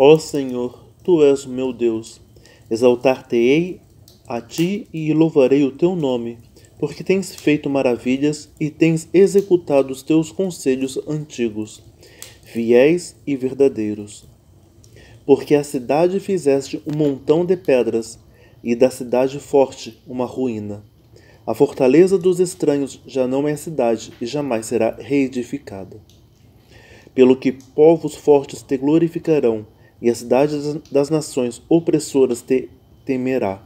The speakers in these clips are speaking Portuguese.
Ó Senhor, tu és o meu Deus. Exaltar-te-ei a ti e louvarei o teu nome, porque tens feito maravilhas e tens executado os teus conselhos antigos, fiéis e verdadeiros. Porque a cidade fizeste um montão de pedras, e da cidade forte uma ruína. A fortaleza dos estranhos já não é cidade e jamais será reedificada. Pelo que povos fortes te glorificarão, e a cidade das nações opressoras te temerá.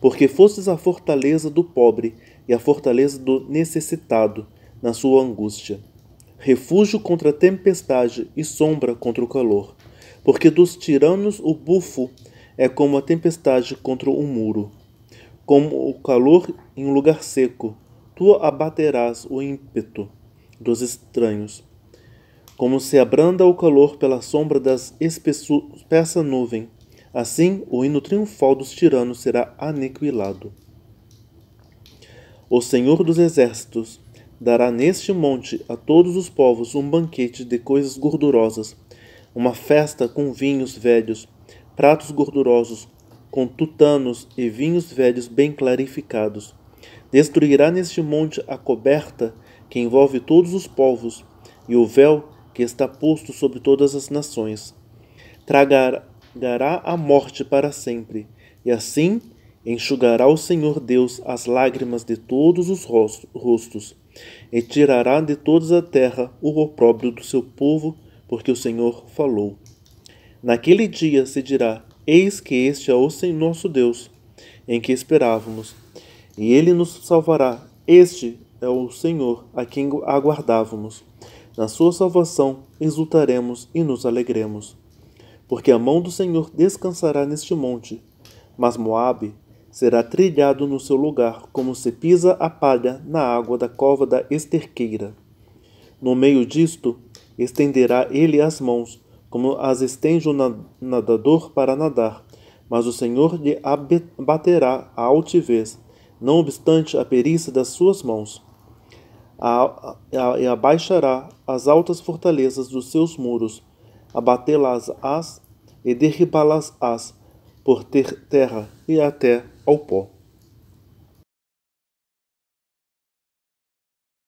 Porque fostes a fortaleza do pobre e a fortaleza do necessitado na sua angústia, refúgio contra a tempestade e sombra contra o calor. Porque dos tiranos o bufo é como a tempestade contra um muro, como o calor em um lugar seco, tu abaterás o ímpeto dos estranhos como se abranda o calor pela sombra das espessa nuvem. Assim, o hino triunfal dos tiranos será aniquilado. O Senhor dos Exércitos dará neste monte a todos os povos um banquete de coisas gordurosas, uma festa com vinhos velhos, pratos gordurosos, com tutanos e vinhos velhos bem clarificados. Destruirá neste monte a coberta que envolve todos os povos, e o véu que está posto sobre todas as nações. Tragará a morte para sempre, e assim enxugará o Senhor Deus as lágrimas de todos os rostos, e tirará de toda a terra o opróbrio do seu povo, porque o Senhor falou. Naquele dia se dirá: Eis que este é o Senhor nosso Deus, em que esperávamos, e ele nos salvará. Este é o Senhor a quem aguardávamos. Na sua salvação exultaremos e nos alegremos. Porque a mão do Senhor descansará neste monte, mas Moabe será trilhado no seu lugar, como se pisa a palha na água da cova da esterqueira. No meio disto, estenderá ele as mãos, como as estende o nadador para nadar, mas o Senhor lhe abaterá a altivez, não obstante a perícia das suas mãos e abaixará as altas fortalezas dos seus muros, abatê-las-ás e derribá-las-ás por ter terra e até ao pó.